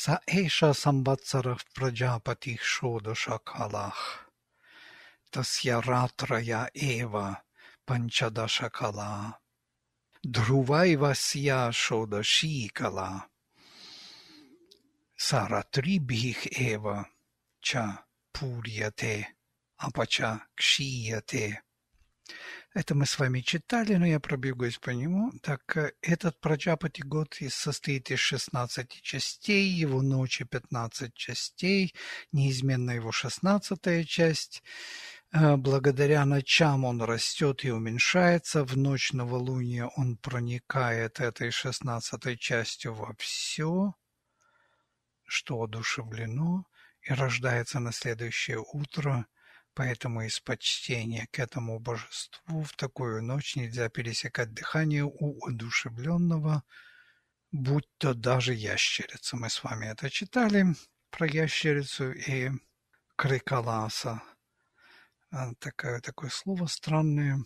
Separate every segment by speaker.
Speaker 1: स एष संवत्सरः प्रजापतिः षोडशकलाः तस्य रात्रय एव पञ्चदशकला ध्रुवैव स्या षोडशी कला स रात्रिभिः एव च पूर्यते अपच क्षीयते это мы с вами читали, но я пробегусь по нему. Так, э, этот Праджапати год состоит из 16 частей, его ночи 15 частей, неизменно его 16 часть. Э, благодаря ночам он растет и уменьшается, в ночь новолуния он проникает этой шестнадцатой частью во все, что одушевлено, и рождается на следующее утро – Поэтому из почтения к этому божеству в такую ночь нельзя пересекать дыхание у одушевленного, будь то даже ящерица. Мы с вами это читали про ящерицу и крикаласа. А, такое, такое слово странное.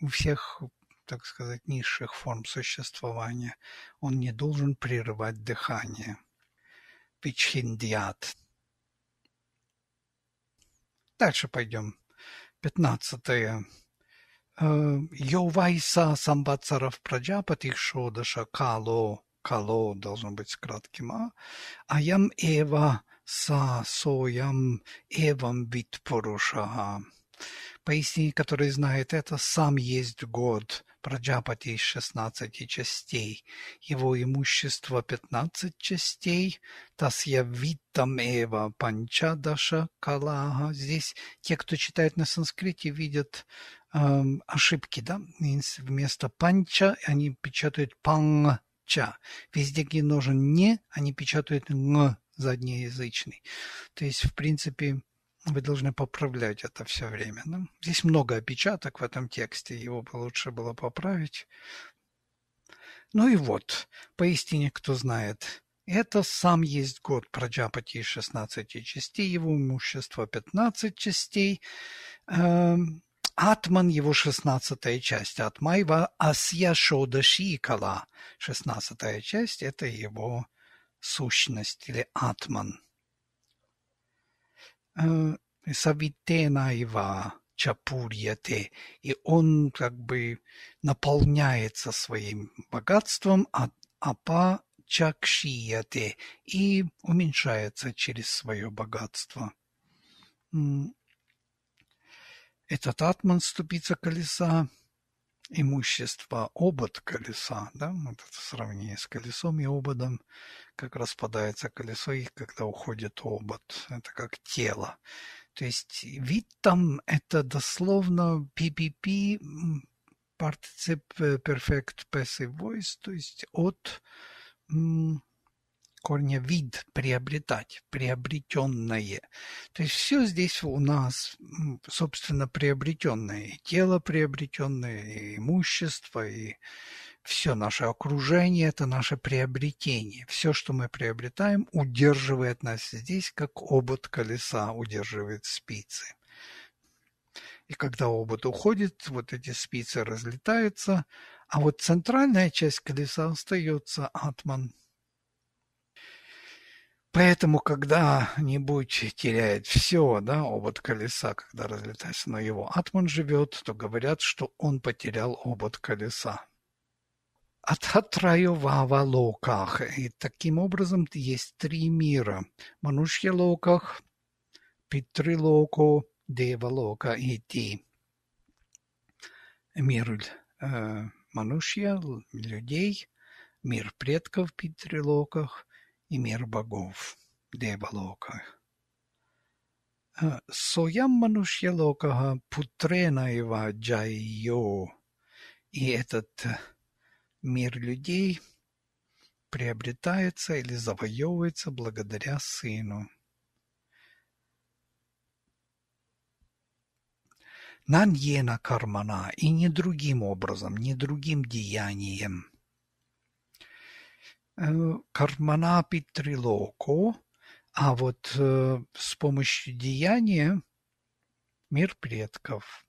Speaker 1: У всех, так сказать, низших форм существования он не должен прерывать дыхание. Пичхиндиат Дальше пойдем. Пятнадцатое. Э, Йовайса самбатсаров праджапати шодаша кало. Кало должно быть с кратким а. Аям эва са соям эвам вид порушаха. Поясни, который знает это, сам есть год, Праджапати из частей, его имущество пятнадцать частей, тасья виттам эва панчадаша калаха. Здесь те, кто читает на санскрите, видят э, ошибки, да? Вместо панча они печатают панча. Везде, где нужен не, они печатают н заднеязычный. То есть, в принципе, вы должны поправлять это все время. Ну, здесь много опечаток в этом тексте, его бы лучше было поправить. Ну и вот, поистине, кто знает, это сам есть год Праджапати из 16 частей, его имущество 15 частей, э, Атман его 16 часть, а Атмайва Асья Шодаши Кала, 16 часть, это его сущность или Атман – Э, Савитена Ива Чапурьяте, и он как бы наполняется своим богатством, а Апа Чакшияте и уменьшается через свое богатство. Этот атман ступица колеса имущество обод колеса, да, вот это сравнение с колесом и ободом, как распадается колесо и когда уходит обод, это как тело. То есть вид там это дословно PPP, participle perfect passive voice, то есть от корня «вид» – приобретать, приобретенное. То есть все здесь у нас, собственно, приобретенное. И тело приобретенное, и имущество, и все наше окружение – это наше приобретение. Все, что мы приобретаем, удерживает нас здесь, как обод колеса удерживает спицы. И когда обод уходит, вот эти спицы разлетаются, а вот центральная часть колеса остается атман – Поэтому, когда нибудь теряет все, да, обод колеса, когда разлетается, но его атман живет, то говорят, что он потерял обод колеса. Атхатрайовава локах. И таким образом есть три мира. Манушья локах, Питри локо, Дева лока и Ти. Мир э, Манушья, людей, мир предков в Питри локах – и мир богов, Девалока. Э, Соям Манушьялокаха Путренаева Джайо. И этот э, мир людей приобретается или завоевывается благодаря Сыну. Наньена кармана и не другим образом, не другим деянием – Э, Карманапи Трилоко, а вот э, с помощью деяния мир предков.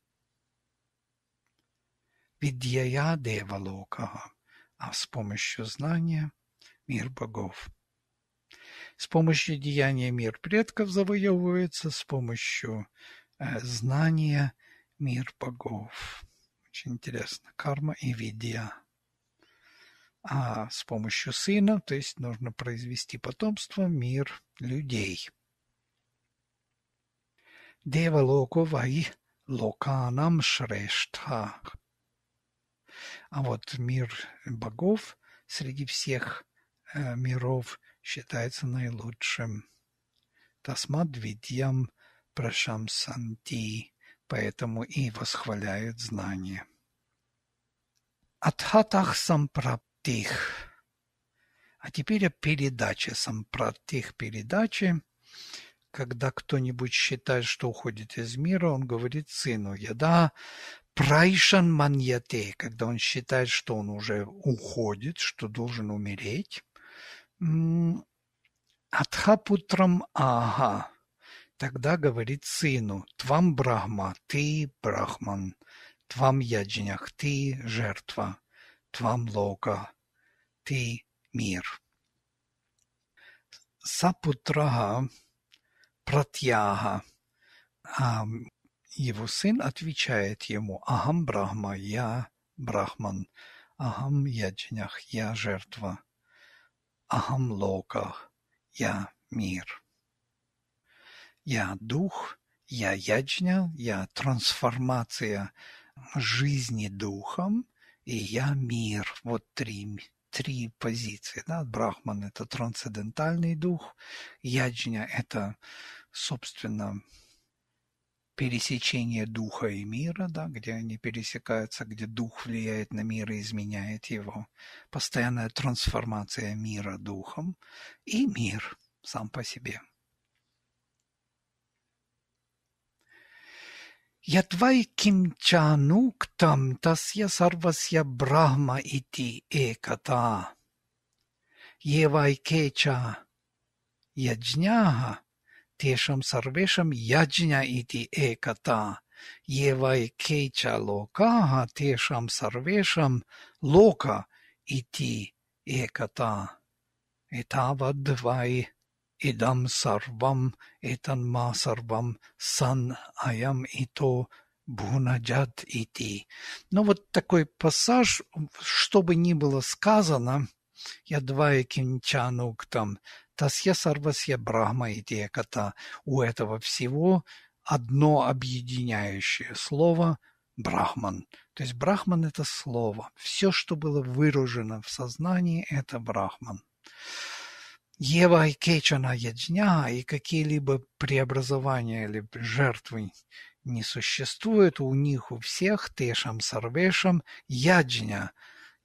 Speaker 1: Видьяя Девалокаха, а с помощью знания мир богов. С помощью деяния мир предков завоевывается, с помощью э, знания мир богов. Очень интересно. Карма и видья а с помощью сына, то есть нужно произвести потомство, мир людей. Девалоку вай локанам шрештха. А вот мир богов среди всех э, миров считается наилучшим. Тасмад видьям прашам санти, поэтому и восхваляют знания. Атхатах сампрап Тих. А теперь о передаче. Сам про тих передачи. Когда кто-нибудь считает, что уходит из мира, он говорит сыну "Я да прайшан маньяте», когда он считает, что он уже уходит, что должен умереть. атхапутрам ага. Тогда говорит сыну «Твам брахма, ты брахман, твам яджнях, ты жертва». Твам лока, tī мир. Сапутраха Пратьяха. Его сын отвечает ему, «Ахам Брахма, я Брахман, Ахам Яджнях, я жертва, Ахам лока я мир». Я дух, я яджня, я трансформация жизни духом, и я мир. Вот три, три позиции. Да? Брахман – это трансцендентальный дух, яджня – это, собственно, пересечение духа и мира, да, где они пересекаются, где дух влияет на мир и изменяет его, постоянная трансформация мира духом и мир сам по себе – यद्वै किञ्चानूक्तं तस्य सर्वस्य ब्रह्म इति एकता ये वै के च यज्ञाः तेषां सर्वेषां यज्ञ इति एकता ये वै के च लोकाः तेषां सर्वेषां लोक इति एकता एतावद् वै Идам сарвам этанма сарвам сан аям ито бхунаджат ити. Но вот такой пассаж, что бы ни было сказано, я два ядвая там тасья сарвасья брахма ити кота. У этого всего одно объединяющее слово – брахман. То есть брахман – это слово. Все, что было выражено в сознании – это брахман. Ева и Айкечана Яджня и какие-либо преобразования или жертвы не существует, у них у всех тешам сарвешам яджня,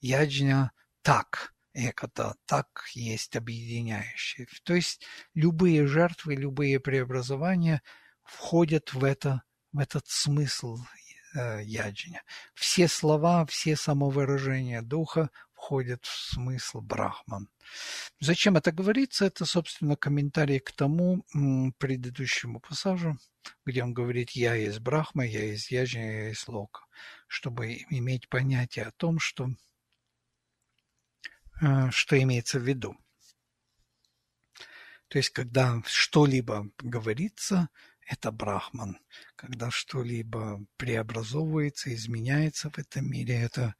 Speaker 1: яджня так, экота, так есть объединяющие. То есть любые жертвы, любые преобразования входят в, это, в этот смысл э, яджня. Все слова, все самовыражения духа входит в смысл Брахман. Зачем это говорится? Это, собственно, комментарий к тому предыдущему пассажу, где он говорит «я есть Брахма, я есть Яджня, я есть Лока», чтобы иметь понятие о том, что, э, что имеется в виду. То есть, когда что-либо говорится, это брахман. Когда что-либо преобразовывается, изменяется в этом мире, это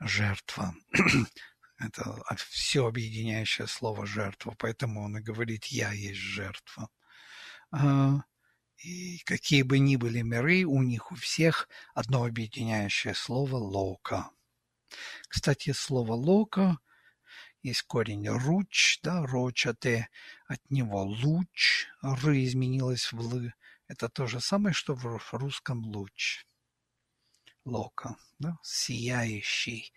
Speaker 1: жертва. Это все объединяющее слово жертва, поэтому он и говорит «я есть жертва». А, и какие бы ни были миры, у них у всех одно объединяющее слово «лока». Кстати, слово «лока» есть корень «руч», да, «рочате», от него «луч», «ры» изменилось в «лы». Это то же самое, что в русском «луч». Лока, да, сияющий.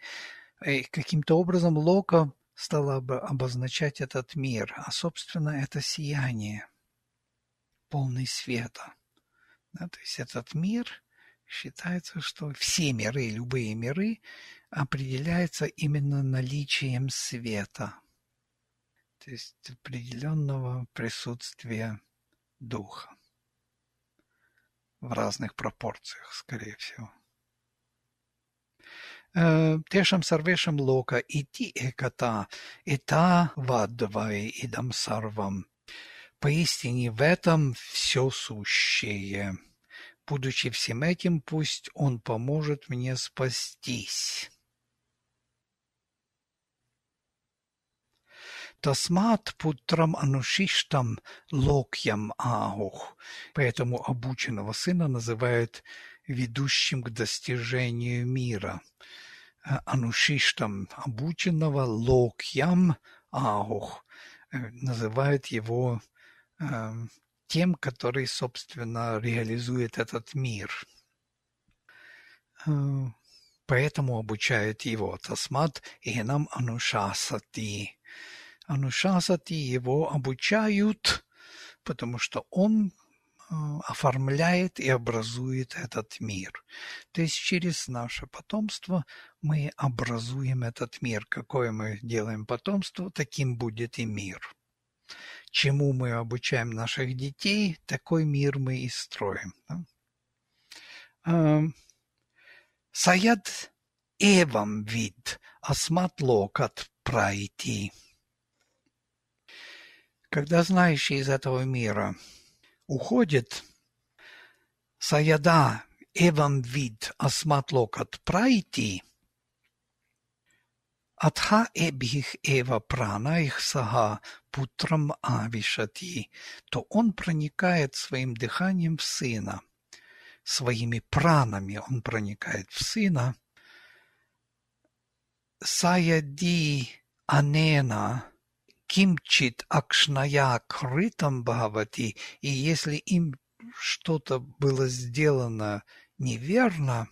Speaker 1: И каким-то образом Лока стала бы обозначать этот мир, а, собственно, это сияние, полный света. Да, то есть этот мир считается, что все миры, любые миры определяются именно наличием света, то есть определенного присутствия духа в разных пропорциях, скорее всего tiešām ar viešam lokā iti ekatā, itā vadavai идам сарвам. Поистине в этом все сущее. Будучи всем этим, пусть он поможет мне спастись. Тасмат путрам анушиштам локьям ахух. Поэтому обученного сына называют ведущим к достижению мира, э, анушиштам обученного Локьям Ахух, э, называют его э, тем, который, собственно, реализует этот мир. Поэтому обучают его Тасмат и нам Анушасати. Анушасати его обучают, потому что он оформляет и образует этот мир. То есть через наше потомство мы образуем этот мир. Какое мы делаем потомство, таким будет и мир. Чему мы обучаем наших детей, такой мир мы и строим. Эм, Саят эвам вид, асмат локат пройти. Когда знающий из этого мира – уходит, Саяда Эван вид осматлокат прайти, Атха эбих эва прана их сага путрам авишати, то он проникает своим дыханием в сына. Своими пранами он проникает в сына. Саяди анена кимчит акшная крытам бхавати, и если им что-то было сделано неверно,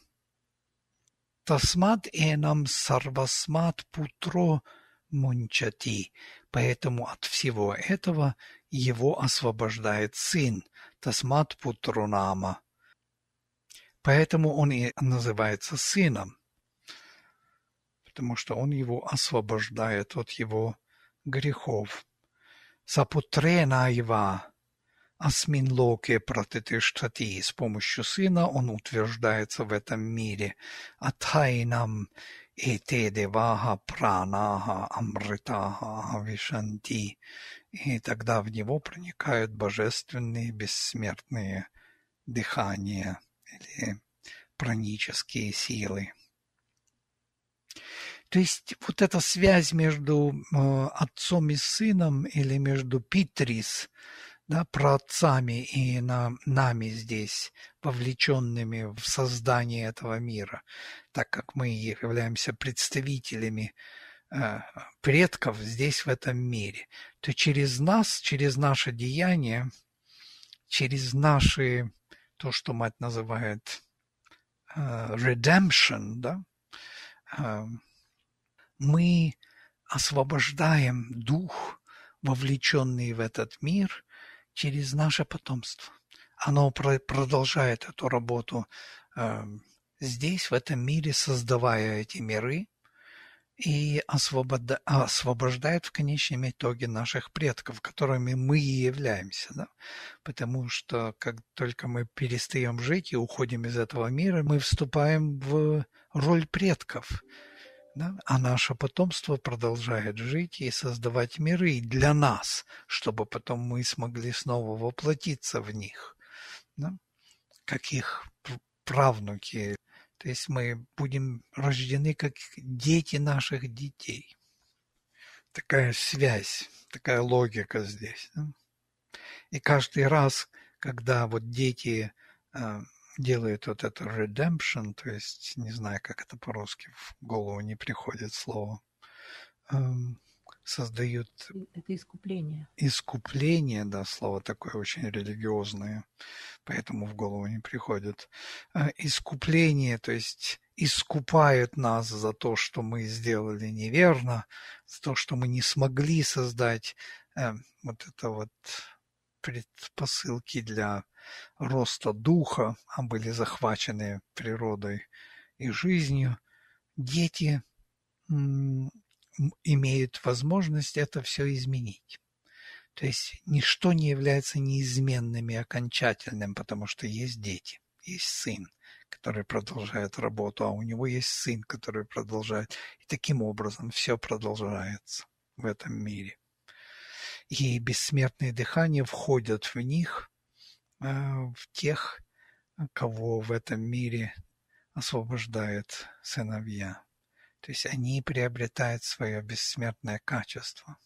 Speaker 1: тасмат энам сарвасмат путро мунчати, поэтому от всего этого его освобождает сын, тасмат путронама. Поэтому он и называется сыном, потому что он его освобождает от его грехов, сапутрена его, Асмин Локе Пратитиштхати, с помощью Сына он утверждается в этом мире. Атхайнам эте деваха пранаха амритаха вишанти. И тогда в него проникают божественные бессмертные дыхания или пранические силы. То есть вот эта связь между э, отцом и сыном или между Питрис, да, праотцами и на, нами здесь, вовлеченными в создание этого мира, так как мы являемся представителями э, предков здесь, в этом мире, то через нас, через наше деяние, через наши, то, что мать называет э, redemption, да, э, мы освобождаем дух, вовлеченный в этот мир, через наше потомство. Оно про- продолжает эту работу э, здесь, в этом мире, создавая эти миры и освобода- освобождает в конечном итоге наших предков, которыми мы и являемся. Да? Потому что как только мы перестаем жить и уходим из этого мира, мы вступаем в роль предков – да? а наше потомство продолжает жить и создавать миры для нас, чтобы потом мы смогли снова воплотиться в них, да? как их правнуки. То есть мы будем рождены как дети наших детей. Такая связь, такая логика здесь. Да? И каждый раз, когда вот дети а, делает вот это redemption, то есть не знаю, как это по-русски, в голову не приходит слово, эм, создают...
Speaker 2: Это искупление.
Speaker 1: Искупление, да, слово такое очень религиозное, поэтому в голову не приходит. Э, искупление, то есть искупают нас за то, что мы сделали неверно, за то, что мы не смогли создать эм, вот это вот предпосылки для роста духа, а были захвачены природой и жизнью, дети имеют возможность это все изменить. То есть ничто не является неизменным и окончательным, потому что есть дети, есть сын, который продолжает работу, а у него есть сын, который продолжает. И таким образом все продолжается в этом мире. И бессмертные дыхания входят в них, Э, в тех, э, кого в этом мире освобождают сыновья. То есть они приобретают свое бессмертное качество.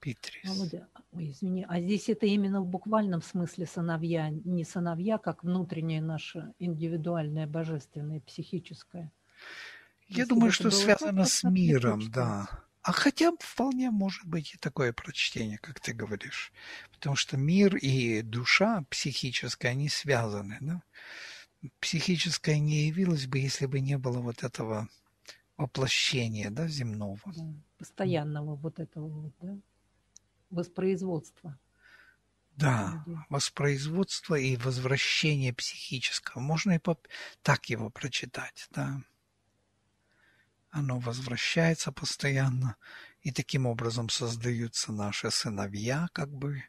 Speaker 1: Питрис.
Speaker 2: Володя, а, ой, извини, а здесь это именно в буквальном смысле сыновья, не сыновья, как внутреннее наше индивидуальное, божественное, психическое. Я Если думаю, что связано так, с миром, да. А хотя
Speaker 1: вполне может быть и такое прочтение, как ты говоришь. Потому что мир и душа психическая, они связаны. Да? Психическая не явилась бы, если бы не было вот этого воплощения да, земного.
Speaker 2: Постоянного вот этого вот, да? воспроизводства.
Speaker 1: Да, воспроизводство и возвращение психического. Можно и по... так его прочитать, да оно возвращается постоянно, и таким образом создаются наши сыновья, как бы.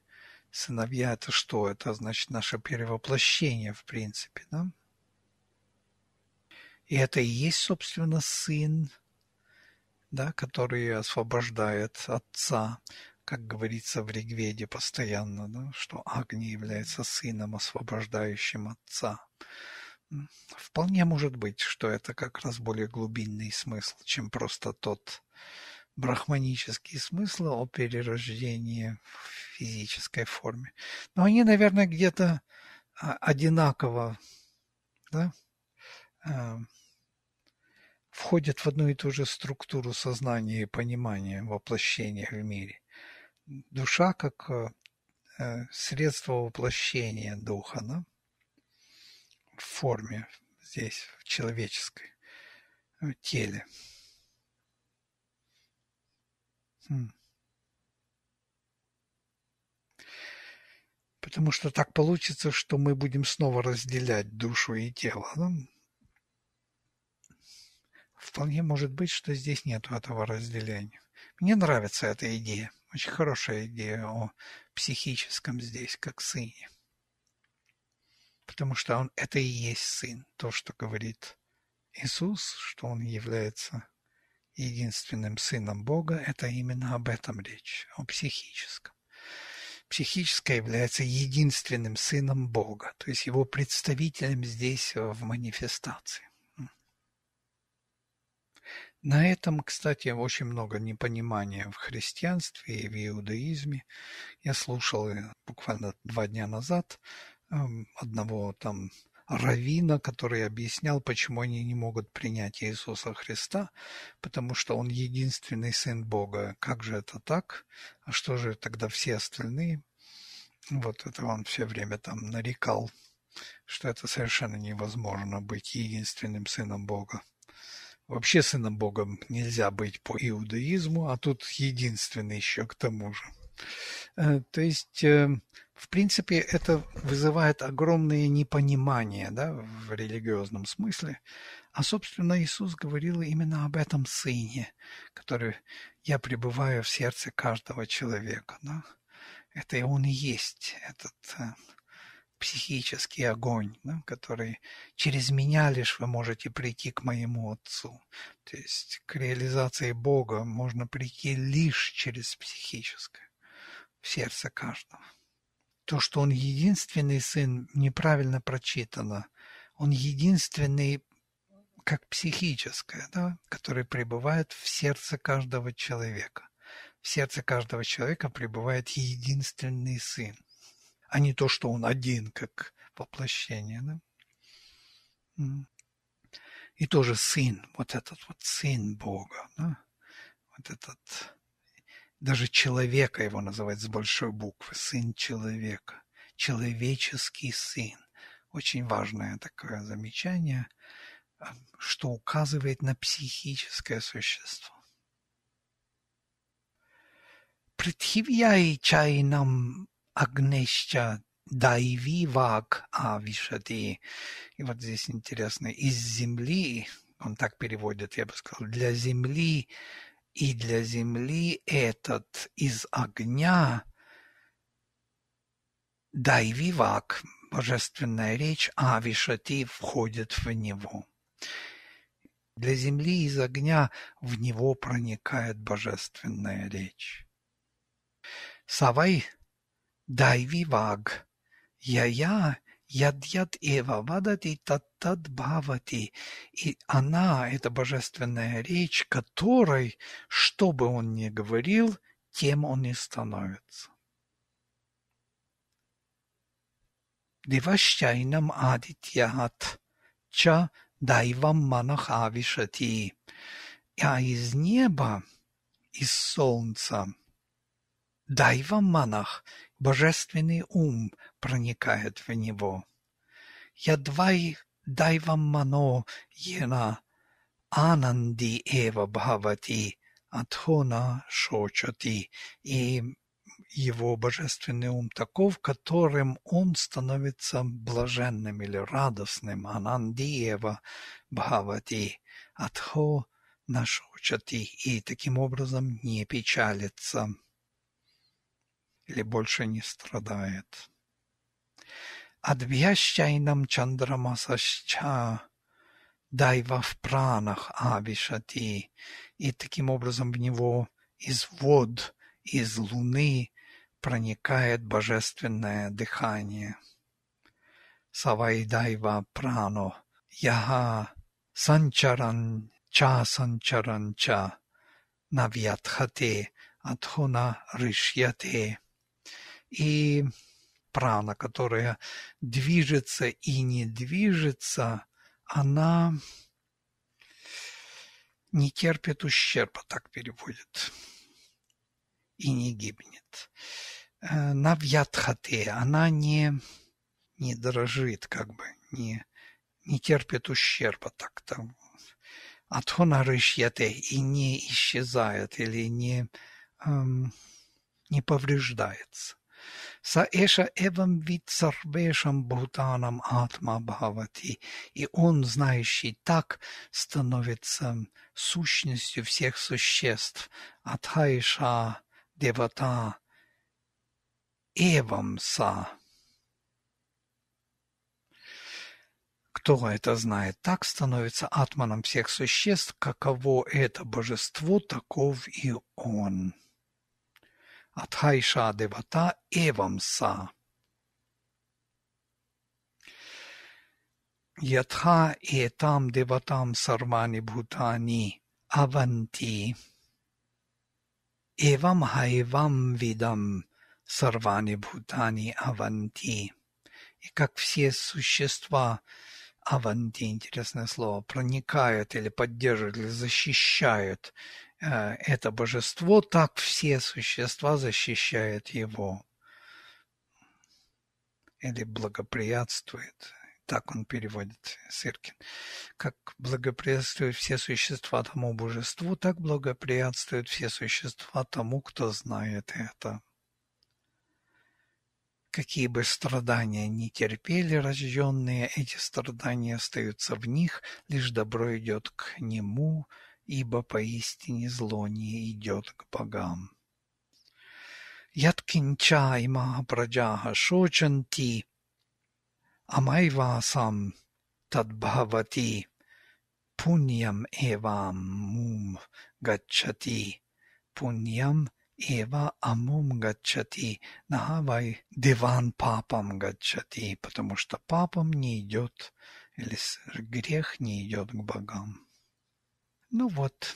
Speaker 1: Сыновья – это что? Это, значит, наше перевоплощение, в принципе, да? И это и есть, собственно, сын, да, который освобождает отца, как говорится в Ригведе постоянно, да, что Агни является сыном, освобождающим отца. Вполне может быть, что это как раз более глубинный смысл, чем просто тот брахманический смысл о перерождении в физической форме. Но они, наверное, где-то а, одинаково да, а, входят в одну и ту же структуру сознания и понимания воплощения в мире. Душа как э, средство воплощения духа, да? в форме здесь, в человеческой в э, теле. Хм. Потому что так получится, что мы будем снова разделять душу и тело. Ну, вполне может быть, что здесь нет этого разделения. Мне нравится эта идея. Очень хорошая идея о психическом здесь, как сыне потому что Он — это и есть Сын, то, что говорит Иисус, что Он является единственным Сыном Бога, это именно об этом речь, о психическом. Психическое является единственным Сыном Бога, то есть Его представителем здесь в манифестации. На этом, кстати, очень много непонимания в христианстве и в иудаизме. Я слушал буквально два дня назад одного там равина, который объяснял, почему они не могут принять Иисуса Христа, потому что он единственный сын Бога. Как же это так? А что же тогда все остальные? Вот это он все время там нарекал, что это совершенно невозможно быть единственным сыном Бога. Вообще сыном Богом нельзя быть по иудаизму, а тут единственный еще к тому же. Э, то есть э, в принципе, это вызывает огромное непонимание да, в религиозном смысле. А, собственно, Иисус говорил именно об этом Сыне, который я пребываю в сердце каждого человека. Да? Это и Он и есть этот э, психический огонь, да, который через меня лишь вы можете прийти к моему Отцу. То есть к реализации Бога можно прийти лишь через психическое в сердце каждого. То, что он единственный сын, неправильно прочитано. Он единственный как психическое, да, которое пребывает в сердце каждого человека. В сердце каждого человека пребывает единственный сын, а не то, что он один, как воплощение. Да? И тоже сын, вот этот вот сын Бога, да? вот этот даже человека его называть с большой буквы. Сын человека. Человеческий сын. Очень важное такое замечание, а, что указывает на психическое существо. Притхивьяй чай нам агнеща дайви ваг авишати. И вот здесь интересно, из земли, он так переводит, я бы сказал, для земли и для земли этот из огня дай вивак, божественная речь, а вишати входит в него. Для земли из огня в него проникает божественная речь. Савай дай виваг, я-я Яд-яд эва вадати тат-тат бхавати. И она, эта божественная речь, которой, что бы он ни говорил, тем он и становится. Деващайнам адитьят ча дайвам манахавишати. А из неба, из солнца, дайвам манах, божественный ум – проникает в него. Я двай дай вам мано ена ананди эва бхавати атхона шочати. И его божественный ум таков, которым он становится блаженным или радостным. Анандиева бхавати атхо нашучати. И таким образом не печалится или больше не страдает. Adhyasyainam chandramasascha дайва в пранах авишати. И таким образом в него из вод, из луны проникает божественное дыхание. Савайдайва прано. Яха санчаран ча санчаран ча. Навьятхате атхона ришьяте. И прана, которая движется и не движется, она не терпит ущерба, так переводит, и не гибнет. Э, Навьятхате, она не, не дрожит, как бы, не, не терпит ущерба, так там. Атхонарышьяте и не исчезает или не, эм, не повреждается. Са эша эвам вид сарвешам бхутанам атма бхавати. И он, знающий так, становится сущностью всех существ. Атхайша девата эвам са. кто это знает так, становится атманом всех существ, каково это божество, таков и он. Адхайша Девата Эвамса. Ятха етам деватам сарвани бхутани аванти. Эвам хайвам видам сарвани бхутани аванти. И как все существа, аванти, интересное слово, проникают или поддерживают, или защищают а, это божество, так все существа защищает его или благоприятствует. Так он переводит Сыркин. Как благоприятствуют все существа тому божеству, так благоприятствуют все существа тому, кто знает это. Какие бы страдания ни терпели рожденные, эти страдания остаются в них, лишь добро идет к нему, ибо поистине зло не идет к богам. Яткинчай Махапраджаха Шочанти Амайвасам Тадбхавати Пуньям Эвам Мум Гачати Пуньям Эва Амум Гачати Нахавай Диван Папам Гачати, потому что папам не идет, или грех не идет к богам. Ну вот.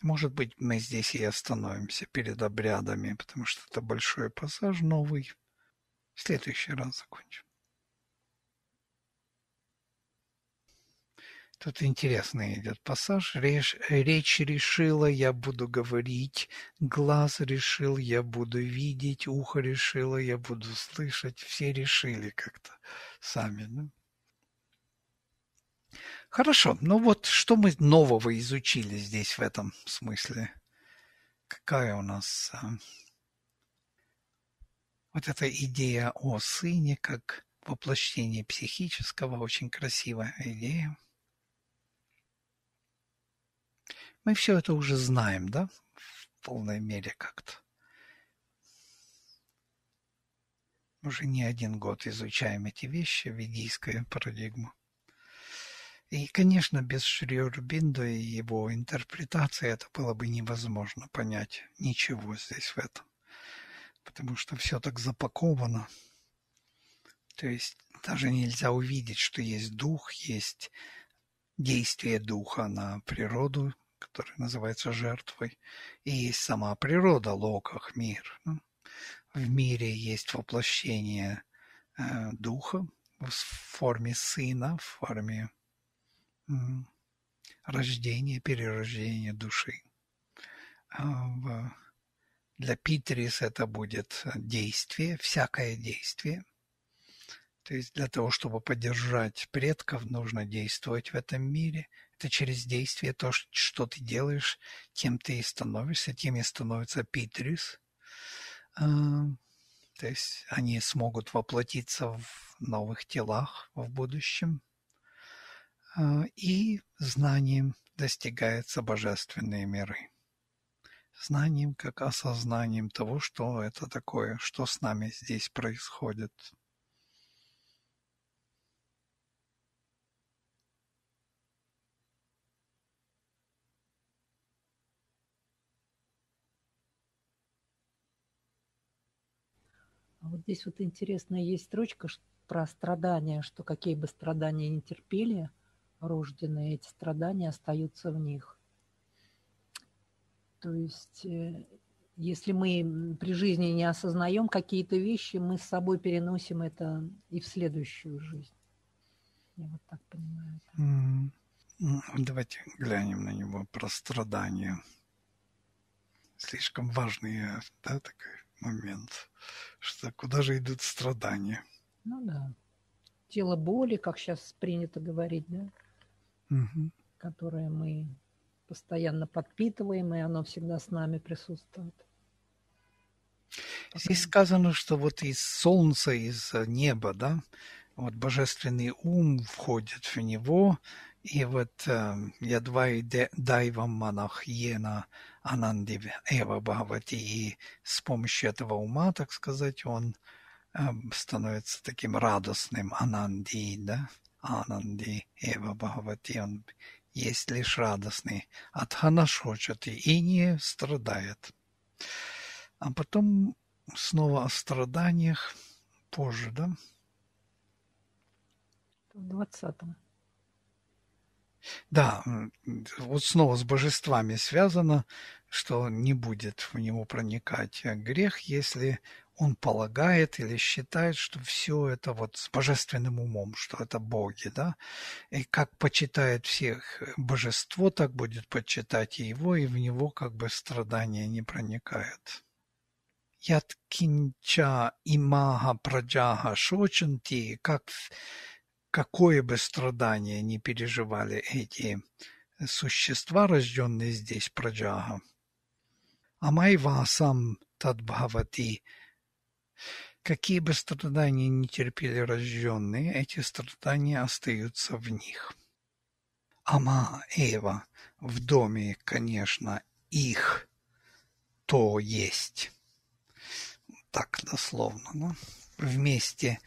Speaker 1: Может быть, мы здесь и остановимся перед обрядами, потому что это большой пассаж новый. В следующий раз закончим. Тут интересный идет пассаж. Речь, речь решила, я буду говорить. Глаз решил, я буду видеть. Ухо решило, я буду слышать. Все решили как-то сами. Ну. Да? Хорошо, ну вот что мы нового изучили здесь в этом смысле? Какая у нас а, вот эта идея о сыне как воплощение психического, очень красивая идея. Мы все это уже знаем, да, в полной мере как-то. Уже не один год изучаем эти вещи, ведийская парадигма. И, конечно, без Шрёрбинда и его интерпретации это было бы невозможно понять ничего здесь в этом. Потому что все так запаковано. То есть даже нельзя увидеть, что есть дух, есть действие духа на природу, которая называется жертвой, и есть сама природа, локах, мир. Ну, в мире есть воплощение э, духа в форме сына, в форме рождение, перерождение души. А, для Питерис это будет действие, всякое действие. То есть для того, чтобы поддержать предков, нужно действовать в этом мире. Это через действие то, что ты делаешь, тем ты и становишься, тем и становится Питерис. А, то есть они смогут воплотиться в новых телах в будущем – а, и знанием достигаются божественные миры. Знанием как осознанием того, что это такое, что с нами здесь происходит.
Speaker 2: А вот здесь вот интересная есть строчка про страдания, что какие бы страдания не терпели – рожденные эти страдания остаются в них. То есть, э, если мы при жизни не осознаем какие-то вещи, мы с собой переносим это и в следующую жизнь. Я вот так
Speaker 1: понимаю. mm Давайте глянем на него про страдания. Слишком важный да, такой момент, что куда же идут страдания.
Speaker 2: Ну да. Тело боли, как сейчас принято говорить, да? угу. которое мы постоянно подпитываем, и оно всегда с нами присутствует.
Speaker 1: Здесь сказано, что вот из солнца, из э, неба, да, вот божественный ум входит в него, и вот э, я ядва и дайва манах ена анандив эва бхавати, и с помощью этого ума, так сказать, он э, становится таким радостным ананди, да, Ананди эва Бхагавати, есть лишь радостный, Адханашочати и не страдает. А потом снова о страданиях позже, да? В двадцатом. Да, вот снова с божествами связано, что не будет в него проникать грех, если он полагает или считает, что все это вот с божественным умом, что это боги, да, и как почитает всех э, божество, так будет почитать и его, и в него как бы страдания не проникают. Яткинча имага праджага шочанти, как какое бы страдание не переживали эти существа, рожденные здесь праджага. Амайва сам тадбхавати – Какие бы страдания ни терпели рожденные, эти страдания остаются в них. Ама, Эва, в доме, конечно, их то есть. Так дословно, но Вместе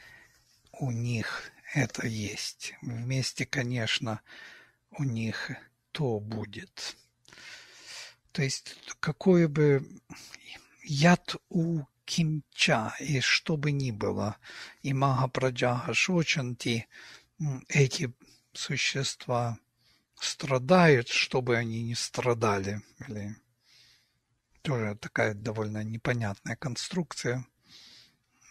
Speaker 1: у них это есть. Вместе, конечно, у них то будет. То есть, какое бы яд у кимча и что бы ни было, и мага праджага шочанти, эти существа страдают, чтобы они не страдали. Или тоже такая довольно непонятная конструкция.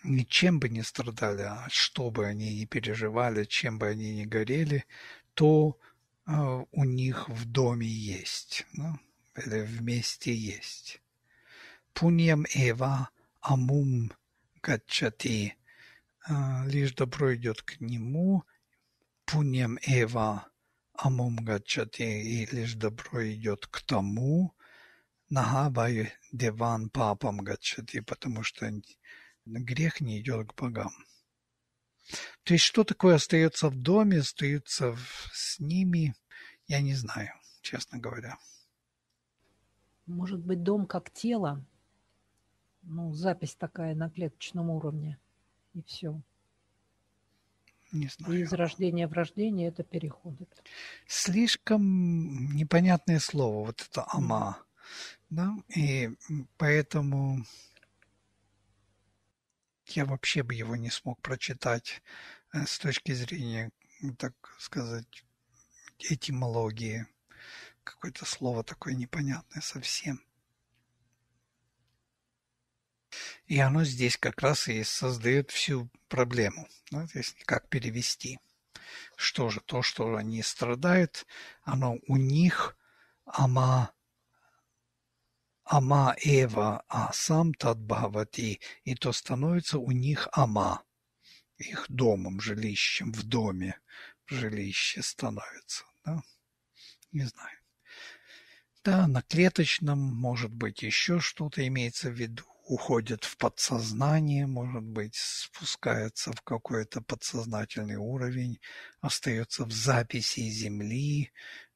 Speaker 1: Ничем бы не страдали, а что бы они не переживали, чем бы они не горели, то э, у них в доме есть, ну, или вместе есть. Пуньям эва Амум Гаччати, а, лишь добро идет к нему, Пуньям Эва Амум Гаччати, и лишь добро идет к тому, Нагабай Деван Папам Гаччати, потому что грех не идет к богам. То есть что такое остается в доме, остается в...
Speaker 2: с ними,
Speaker 1: я не знаю, честно говоря.
Speaker 2: Может быть, дом как тело, ну, запись такая на клеточном уровне, и все. Не знаю. И из рождения в рождение это переходит.
Speaker 1: Слишком непонятное слово, вот это «ама». Да? И поэтому я вообще бы его не смог прочитать э, с точки зрения, так сказать, этимологии. Какое-то слово такое непонятное совсем. И оно здесь как раз и создает всю проблему. Да? То есть как перевести. Что же то, что они страдают, оно у них, ама, ама эва, а сам тадбхавати, и то становится у них ама, их домом, жилищем, в доме жилище становится. Да? Не знаю. Да, на клеточном, может быть, еще что-то имеется в виду уходит в подсознание, может быть, спускается в какой-то подсознательный уровень, остается в записи земли,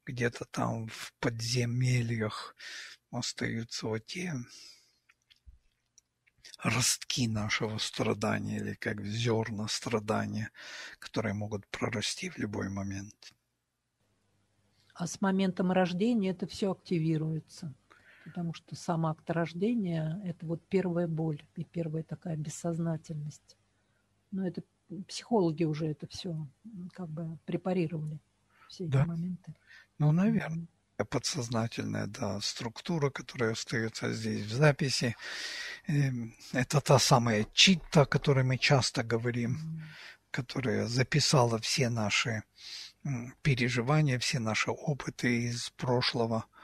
Speaker 1: где-то там в подземельях остаются вот те ростки нашего страдания или как зерна страдания, которые могут прорасти в любой момент.
Speaker 2: А с моментом рождения это все активируется – потому что сам акт рождения – это вот первая боль и первая такая бессознательность. Но это психологи уже это все как бы препарировали, все да. эти моменты. Ну, наверное.
Speaker 1: Подсознательная, да, структура, которая остается здесь в записи. Эм, это та самая читта, о которой мы часто говорим, которая записала все наши переживания, все наши опыты из прошлого –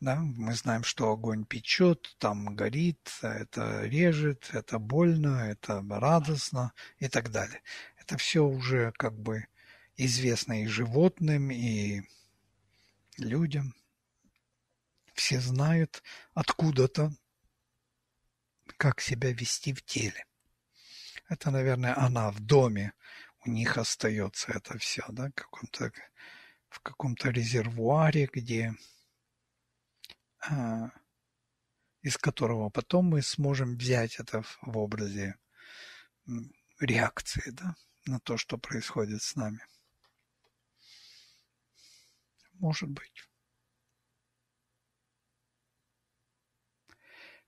Speaker 1: да? Мы знаем, что огонь печет, там горит, это режет, это больно, это радостно и так далее. Это все уже как бы известно и животным, и людям. Все знают откуда-то, как себя вести в теле. Это, наверное, она в доме, у них остается это все, да, в каком-то каком резервуаре, где а, из которого потом мы сможем взять это в образе реакции да, на то, что происходит с нами. Может быть.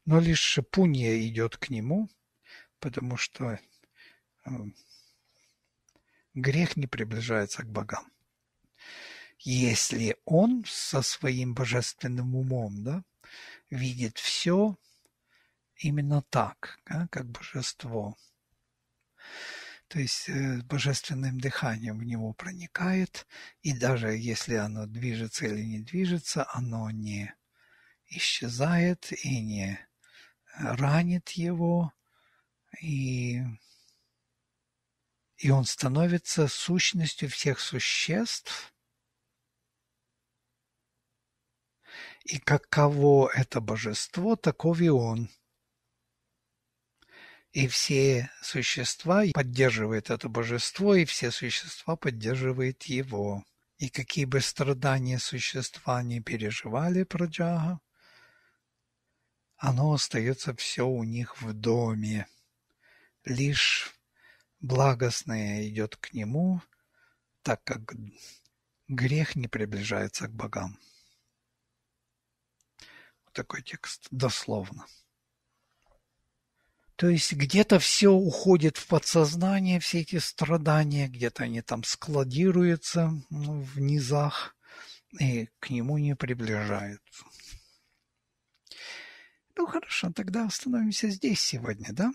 Speaker 1: Но лишь пунья идет к нему, потому что грех не приближается к богам если он со своим божественным умом да, видит все именно так, да, как божество. То есть э, божественным дыханием в него проникает, и даже если оно движется или не движется, оно не исчезает и не ранит его, и, и он становится сущностью всех существ – и каково это божество, таков и он. И все существа поддерживают это божество, и все существа поддерживают его. И какие бы страдания существа не переживали Праджага, оно остается все у них в доме. Лишь благостное идет к нему, так как грех не приближается к богам такой текст, дословно. То есть где-то все уходит в подсознание, все эти страдания, где-то они там складируются ну, в низах и к нему не приближаются. Ну хорошо, тогда остановимся здесь сегодня, да?